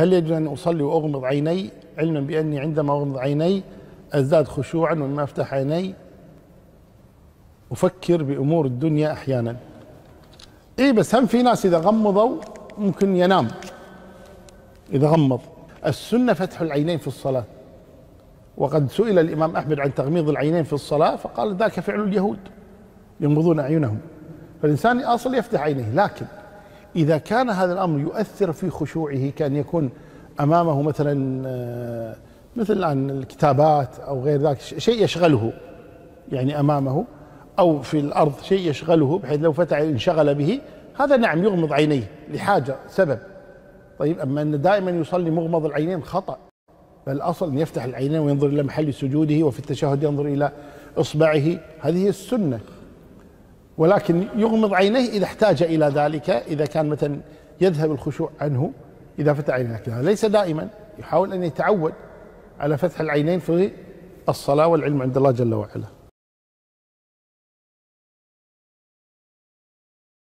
هل يجب أن أصلي وأغمض عيني علما بأني عندما أغمض عيني أزداد خشوعا وما أفتح عيني أفكر بأمور الدنيا أحيانا إيه بس هم في ناس إذا غمضوا ممكن ينام إذا غمض السنة فتح العينين في الصلاة وقد سئل الإمام أحمد عن تغميض العينين في الصلاة فقال ذاك فعل اليهود يغمضون أعينهم فالإنسان أصل يفتح عينيه لكن إذا كان هذا الأمر يؤثر في خشوعه كأن يكون أمامه مثلا آه، مثل الآن الكتابات أو غير ذلك شيء يشغله يعني أمامه أو في الأرض شيء يشغله بحيث لو فتح انشغل به هذا نعم يغمض عينيه لحاجة سبب طيب أما أن دائما يصلي مغمض العينين خطأ فالأصل أن يفتح العينين وينظر إلى محل سجوده وفي التشهد ينظر إلى إصبعه هذه السنة ولكن يغمض عينيه إذا احتاج إلى ذلك إذا كان مثلا يذهب الخشوع عنه إذا فتح عينيه لكن ليس دائما يحاول أن يتعود على فتح العينين في الصلاة والعلم عند الله جل وعلا